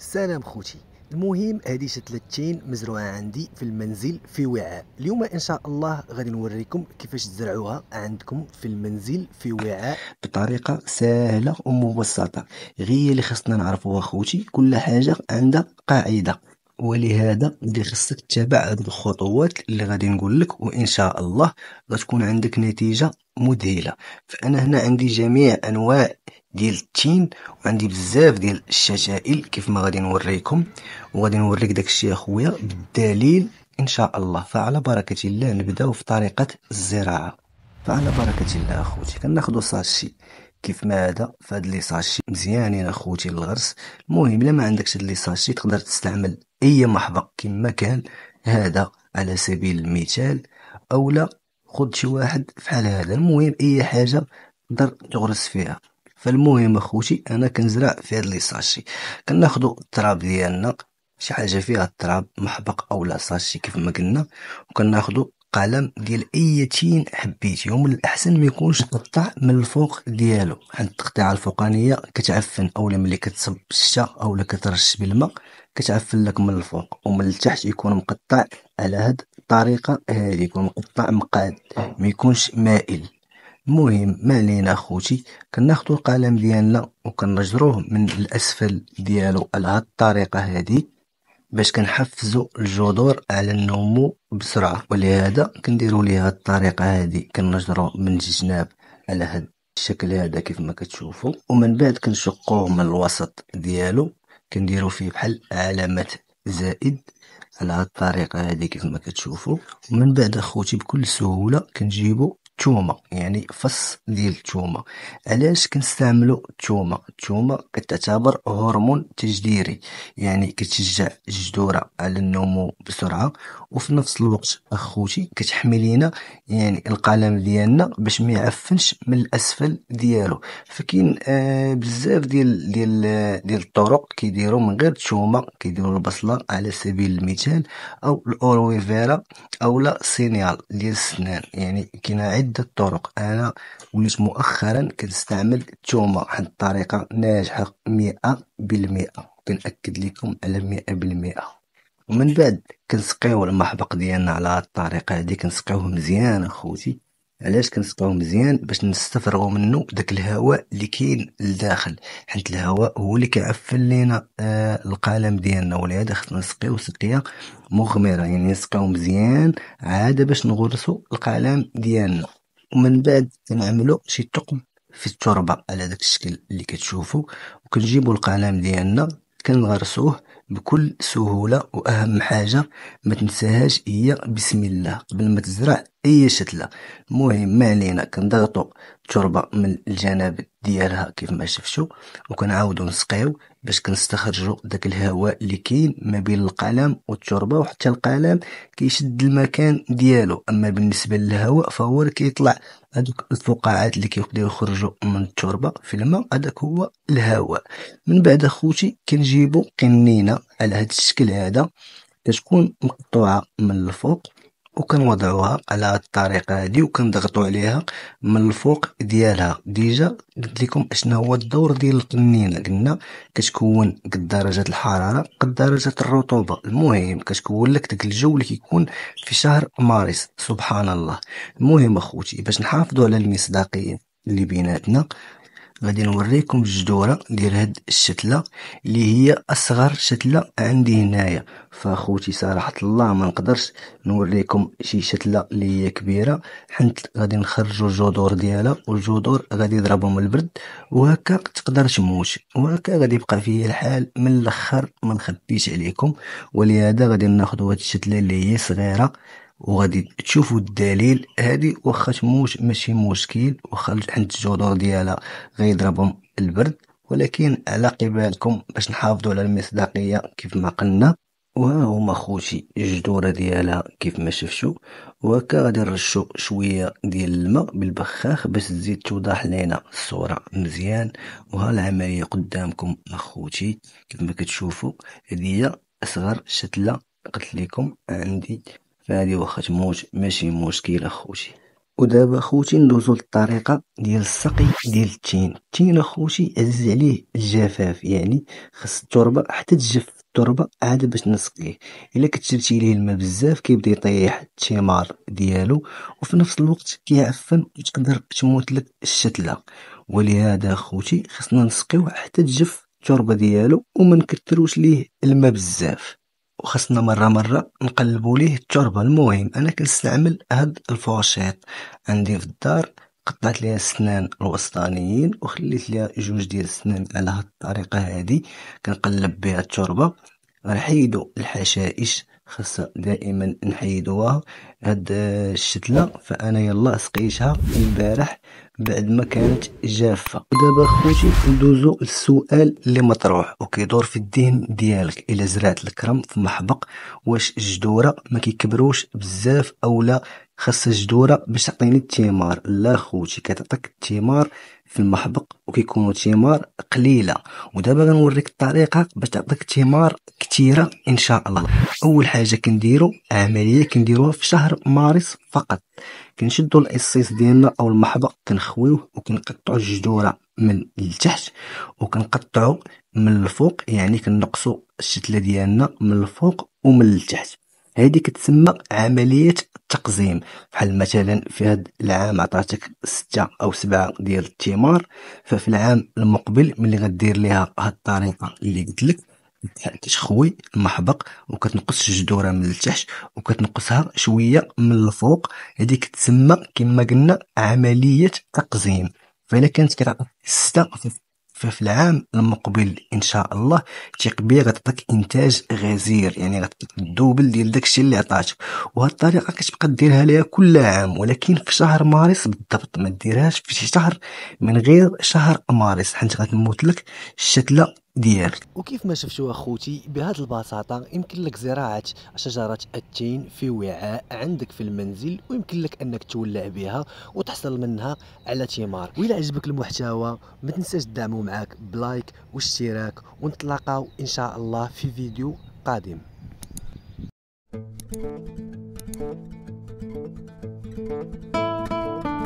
سلام خوتي المهم هذه شتلتين مزروعه عندي في المنزل في وعاء اليوم ان شاء الله غادي نوريكم كيفاش تزرعوها عندكم في المنزل في وعاء بطريقه سهله ومبسطه غير اللي خصنا نعرفوها خوتي كل حاجه عندها قاعده ولهذا اللي خصك تتابع هذه الخطوات اللي غادي نقول لك وان شاء الله غتكون عندك نتيجه مذهله فانا هنا عندي جميع انواع ديال التين وعندي بزاف ديال الشتائل كيف ما غادي نوريكم وغادي نوريك داكشي اخويا بالدليل ان شاء الله فعلى بركه الله نبداو في طريقه الزراعه فعلى بركه الله اخوتي كناخذوا ساشي كيف ما هذا فهاد لي ساشي مزيانين اخوتي الغرس المهم الا ما عندكش هاد لي ساشي تقدر تستعمل اي محبق كما كان هذا على سبيل المثال اولا خد شي واحد فحال هذا المهم اي حاجه تقدر تغرس فيها فالمهم اخوتي انا كنزرع في هاد لي ساشي كناخدو التراب ديالنا شي حاجه فيها التراب محبق لا ساشي كيف ما قلنا وكناخذوا قلم ديال اي تين حبيتي ومن الاحسن ما يكونش تقطع من الفوق ديالو حيت التقطيعه الفوقانيه كتعفن اولا ملي كتصب الشتا اولا كترش بالماء كتعفن لك من الفوق ومن التحت يكون مقطع على هاد الطريقه هذه يكون مقطع مقاد ما يكونش مائل المهم ما علينا اخوتي كناخذوا القلم ديالنا وكنجروه من الاسفل ديالو على هاد الطريقه هادي باش كنحفزوا الجذور على النمو بسرعه ولهذا كنديروا ليها الطريقه هادي كنجروا من الجناب على هاد الشكل هذا كيف ما كتشوفوا ومن بعد كنشقوه من الوسط ديالو كنديروا فيه بحال علامه زائد على هاد الطريقه هادي كيف ما كتشوفوا ومن بعد اخوتي بكل سهوله كنجيبوا التومه يعني فص ديال التومه علاش كنستعملوا التومه التومه كتعتبر هرمون تجديري يعني كتشجع الجذوره على النمو بسرعه وفي نفس الوقت اخوتي كتحمي لينا يعني القلم ديالنا باش ما يعفنش من الاسفل ديالو فكاين آه بزاف ديال ديال ديال الطرق كيديروا من غير التومه كيديروا البصله على سبيل المثال او الاورويفيرا او لا سينيال ديال السنان يعني كاين عده طرق انا وليت مؤخرا كنستعمل التومة واحد الطريقة ناجحة مئة بالمئة كنأكد ليكم على مئة بالمئة ومن بعد كنسقيو المحبق ديالنا على هاد الطريقة هادي كنسقيوه مزيان اخوتي علاش كنسقيوه مزيان باش نستفرغو منو داك الهواء اللي كاين لداخل حيت الهواء هو اللي كيعفن لينا آه، القلم ديالنا ولهذا خصنا نسقيو سقيه مغمره يعني نسقيو مزيان عاده باش نغرسو القلم ديالنا ومن بعد كنعملو شي ثقب في التربه على داك الشكل اللي كتشوفوا وكنجيبوا القلم ديالنا كنغرسوه بكل سهوله واهم حاجه ما تنساهاش هي بسم الله قبل ما تزرع اي شتله المهم ما علينا كنضغطوا التربه من الجانب ديالها كيف ما شفتوا وكنعاودو نسقيو باش كنستخرجوا داك الهواء اللي كاين ما بين القلم والتربه وحتى القلم كيشد المكان ديالو اما بالنسبه للهواء فهو كيطلع هذوك الفقاعات اللي كيبداو يخرجوا من التربه في الماء هذاك هو الهواء من بعد اخوتي كنجيبو قنينه على هذا الشكل هذا كتكون مقطوعه من الفوق وكنوضعوها على الطريقه هذه وكنضغطوا عليها من الفوق ديالها ديجا قلت لكم اشنا هو الدور ديال القنينه قلنا كتكون قد درجه الحراره قد درجه الرطوبه المهم كتكون لك داك الجو اللي كيكون في شهر مارس سبحان الله المهم اخوتي باش نحافظوا على المصداقيه اللي بيناتنا غادي نوريكم الجدوره ديال هاد الشتله اللي هي اصغر شتله عندي هنايا فاخوتي صراحه الله ما نقدرش نوريكم شي شتله اللي هي كبيره حنت غادي نخرجوا الجذور ديالها والجذور غادي يضربهم البرد وهكا تقدر تموت وهكا غادي يبقى في الحال من الاخر ما نخبيش عليكم ولهذا غادي ناخذ هاد الشتله اللي هي صغيره وغادي تشوفوا الدليل هذه واخا تموت ماشي مشكل واخا عند الجذور ديالها غيضربهم البرد ولكن على قبالكم باش نحافظوا على المصداقيه كيف ما قلنا وها هما خوتي الجذوره ديالها كيف ما شفتوا وهكا غادي نرشوا شويه ديال الماء بالبخاخ باش تزيد توضح لينا الصوره مزيان وها العمليه قدامكم اخوتي كيف ما كتشوفوا هذه هي اصغر شتله قلت لكم عندي فهادي واخا تموت ماشي مشكل اخوتي ودابا خوتي ندوزو للطريقه ديال السقي ديال التين التين اخوتي عز عليه الجفاف يعني خص التربه حتى تجف التربه عاد باش نسقيه الا كتجبتي ليه الماء بزاف كيبدا يطيح الثمار ديالو وفي نفس الوقت كيعفن وتقدر تموت لك الشتله ولهذا خوتي خصنا نسقيوه حتى تجف التربه ديالو وما نكثروش ليه الماء بزاف وخاصنا مرة مرة نقلبو ليه التربة المهم أنا كنستعمل هاد الفورشيط عندي في الدار قطعت ليها السنان الوسطانيين وخليت ليها جوج ديال السنان على هاد الطريقة هادي كنقلب بها التربة نحيدو الحشائش خاص دائما نحيدوها هاد الشتلة فانا يلا سقيتها البارح بعد ما كانت جافة ودابا خوتي ندوزو للسؤال اللي مطروح وكيدور في الذهن ديالك الا زرعت الكرم في محبق واش الجدورة ما كيكبروش بزاف او لا خاص الجدورة باش تعطيني الثمار لا خوتي كتعطيك الثمار في المحبق وكيكونوا الثمار قليله ودابا غنوريك الطريقه باش تعطيك ثمار كثيره ان شاء الله اول حاجه كنديروا عمليه كنديروها في شهر مارس فقط كنشدوا الاصيص ديالنا او المحبق كنخويوه وكنقطعوا الجذوره من التحت وكنقطعوا من الفوق يعني كنقصوا الشتله ديالنا من الفوق ومن التحت هذه كتسمى عملية التقزيم بحال مثلا في هذا العام عطاتك ستة أو سبعة ديال الثمار ففي العام المقبل ملي غدير ليها هاد الطريقة اللي قلت لك كتخوي المحبق وكتنقص الجذوره من التحت وكتنقصها شويه من الفوق هذه كتسمى كما قلنا عمليه تقزيم فإلا كانت كتعطي في ففي العام المقبل ان شاء الله تيقبيل غتعطيك انتاج غزير يعني غتعطيك الدوبل ديال داكشي اللي عطاتك وهاد الطريقه كتبقى ديرها ليها كل عام ولكن في شهر مارس بالضبط ما ديرهاش في شهر من غير شهر مارس حيت غتموت لك الشتله ديالك وكيف ما شفتوا اخوتي بهذه البساطه يمكن لك زراعه شجره التين في وعاء عندك في المنزل ويمكن لك انك تولع بها وتحصل منها على ثمار وإلا عجبك المحتوى ما تنساش تدعموا معاك بلايك واشتراك ونتلاقاو ان شاء الله في فيديو قادم Thank you.